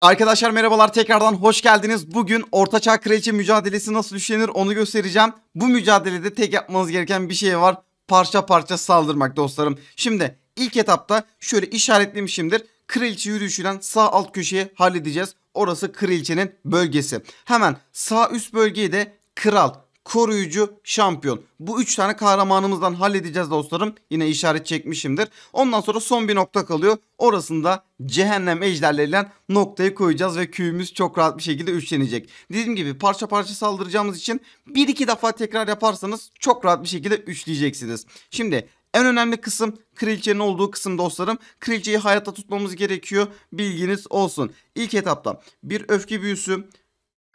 Arkadaşlar merhabalar tekrardan hoş geldiniz. Bugün ortaçağ kraliçe mücadelesi nasıl düşünür onu göstereceğim. Bu mücadelede tek yapmanız gereken bir şey var. Parça parça saldırmak dostlarım. Şimdi ilk etapta şöyle işaretlemişimdir. Kraliçe yürüyüşüyle sağ alt köşeyi halledeceğiz. Orası kraliçenin bölgesi. Hemen sağ üst bölgeyi de kral koruyucu, şampiyon. Bu üç tane kahramanımızdan halledeceğiz dostlarım. Yine işaret çekmişimdir. Ondan sonra son bir nokta kalıyor. Orasında cehennem ejderleriyle noktayı koyacağız ve küyümüz çok rahat bir şekilde üçlenecek. Dediğim gibi parça parça saldıracağımız için bir iki defa tekrar yaparsanız çok rahat bir şekilde üçleyeceksiniz. Şimdi en önemli kısım kraliçenin olduğu kısım dostlarım. Kraliçeyi hayatta tutmamız gerekiyor. Bilginiz olsun. İlk etapta bir öfke büyüsü,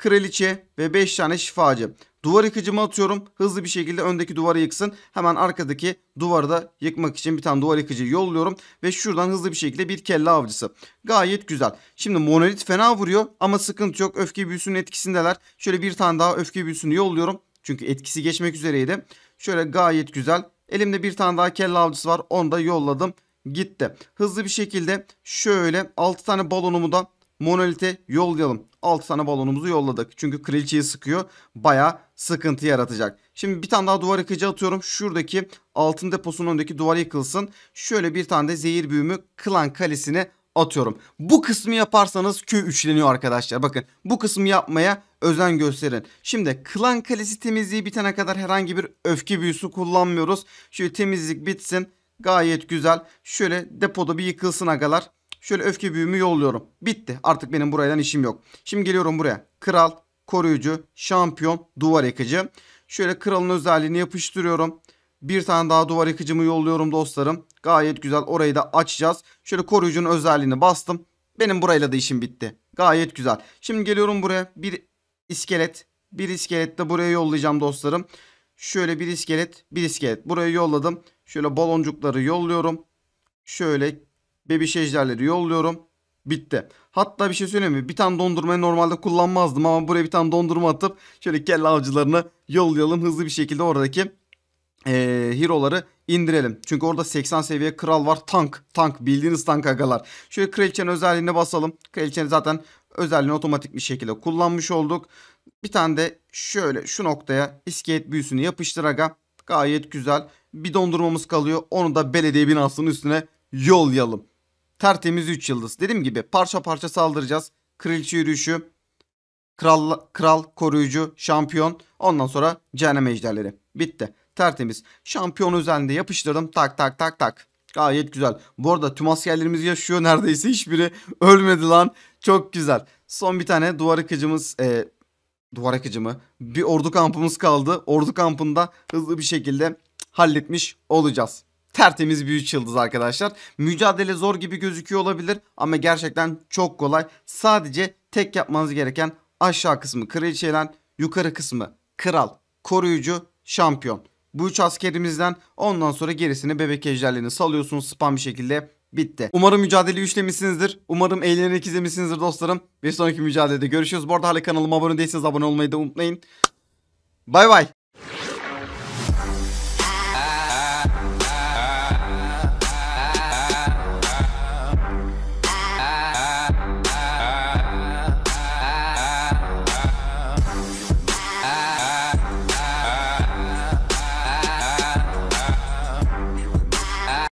kraliçe ve 5 tane şifacı. Duvar yıkıcımı atıyorum. Hızlı bir şekilde öndeki duvarı yıksın. Hemen arkadaki duvarı da yıkmak için bir tane duvar yıkıcı yolluyorum. Ve şuradan hızlı bir şekilde bir kelle avcısı. Gayet güzel. Şimdi monolit fena vuruyor ama sıkıntı yok. Öfke büyüsünün etkisindeler. Şöyle bir tane daha öfke büyüsünü yolluyorum. Çünkü etkisi geçmek üzereydi. Şöyle gayet güzel. Elimde bir tane daha kelle avcısı var. Onu da yolladım. Gitti. Hızlı bir şekilde şöyle 6 tane balonumu da monolite yollayalım. 6 tane balonumuzu yolladık. Çünkü kraliçeyi sıkıyor. Baya sıkıntı yaratacak. Şimdi bir tane daha duvar yıkıcı atıyorum. Şuradaki altın deposunun önündeki duvar yıkılsın. Şöyle bir tane de zehir büyümü klan kalesine atıyorum. Bu kısmı yaparsanız köy üçleniyor arkadaşlar. Bakın bu kısmı yapmaya özen gösterin. Şimdi klan kalesi temizliği bitene kadar herhangi bir öfke büyüsü kullanmıyoruz. Şöyle temizlik bitsin. Gayet güzel. Şöyle depoda bir yıkılsın agalar. Şöyle öfke büyümü yolluyorum. Bitti. Artık benim buradan işim yok. Şimdi geliyorum buraya. Kral, koruyucu, şampiyon, duvar yıkıcı. Şöyle kralın özelliğini yapıştırıyorum. Bir tane daha duvar yıkıcımı yolluyorum dostlarım. Gayet güzel. Orayı da açacağız. Şöyle koruyucunun özelliğini bastım. Benim burayla da işim bitti. Gayet güzel. Şimdi geliyorum buraya. Bir iskelet. Bir iskelet de buraya yollayacağım dostlarım. Şöyle bir iskelet. Bir iskelet. Buraya yolladım. Şöyle baloncukları yolluyorum. Şöyle Bebiş şey ejderleri yolluyorum. Bitti. Hatta bir şey söyleyeyim mi? Bir tane dondurmayı normalde kullanmazdım ama buraya bir tane dondurma atıp şöyle kelle avcılarını yollayalım. Hızlı bir şekilde oradaki e, hero'ları indirelim. Çünkü orada 80 seviye kral var. Tank. Tank. Bildiğiniz tank agalar. Şöyle kraliçenin özelliğine basalım. Kraliçenin zaten özelliğini otomatik bir şekilde kullanmış olduk. Bir tane de şöyle şu noktaya iskelet büyüsünü yapıştır aga. Gayet güzel. Bir dondurmamız kalıyor. Onu da belediye binasının üstüne yollayalım tertemiz 3 yıldız. Dediğim gibi parça parça saldıracağız. Kraliçe yürüyüşü, kral, kral koruyucu, şampiyon. Ondan sonra cehennem ejderleri. Bitti. Tertemiz. Şampiyon üzerinde yapıştırdım. Tak tak tak tak. Gayet güzel. Bu arada tüm askerlerimiz yaşıyor. Neredeyse hiçbiri ölmedi lan. Çok güzel. Son bir tane duvar akıcımız... E, duvar akıcı mı? Bir ordu kampımız kaldı. Ordu kampında hızlı bir şekilde halletmiş olacağız tertemiz bir 3 yıldız arkadaşlar. Mücadele zor gibi gözüküyor olabilir ama gerçekten çok kolay. Sadece tek yapmanız gereken aşağı kısmı kraliçeler, yukarı kısmı kral, koruyucu, şampiyon. Bu üç askerimizden ondan sonra gerisini bebek ejderlerini salıyorsunuz spam bir şekilde bitti. Umarım mücadeleyi üçlemişsinizdir. Umarım eğlenerek izlemişsinizdir dostlarım. Bir sonraki mücadelede görüşüyoruz. Bu arada hala kanalıma abone değilseniz abone olmayı da unutmayın. Bay bay.